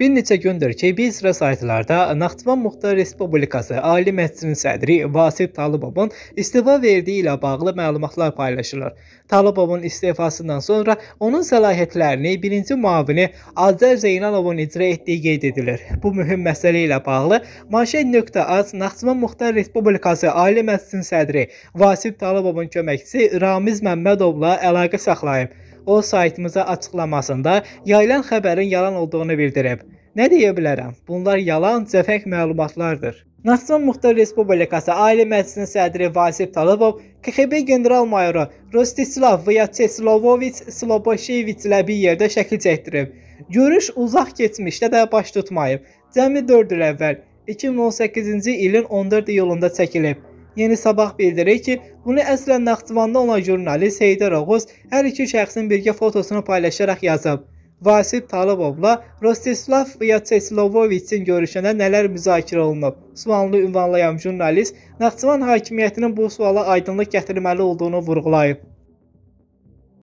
Bir neçə gündür ki, bir sıra saytlarda Naxçıvan Muxtar Respublikası Ali Məclisinin sədri Vasif Talıbovun istifa verdiyi ilə bağlı məlumatlar paylaşılır. Talıbovun istifasından sonra onun səlahiyyətlərini birinci müavini Azər Zeynalovun icra etdiyi qeyd edilir. Bu mühüm məsələ ilə bağlı manşet.az Naxçıvan Muxtar Respublikası Ali Məclisinin sədri Vasif Talıbovun köməkçisi Ramiz Məmmədovla əlaqə saxlayıb. O saytımıza açıqlamasında yayılan xəbərin yalan olduğunu bildirib. Nə deyə bilərəm? Bunlar yalan, cəfəng məlumatlardır. National Muxtar Respublikası Ali Məclisinin sədri Vasif Talıbov KXB general mayoru Rostislav Vyacheslavovic Sloboşeviç ilə bir yerdə şəkil çəkdirib. Görüş uzaq keçmişdə də baş tutmayıb. Cəmi 4 il əvvəl 2018-ci ilin 14 iyulunda çəkilib. Yeni Sabah bildirir ki, bunu əslən Naxçıvanda olan jurnalist Heydər Oğuz hər iki şəxsin birgə fotosunu paylaşaraq yazıb. Vasif Talıbovla Rostislav Vyaçeslovoviçin görüşündə nələr müzakirə olunub? Sualını ünvanlayan jurnalist Naxçıvan hakimiyyətinin bu suala aydınlıq gətirməli olduğunu vurğulayıb.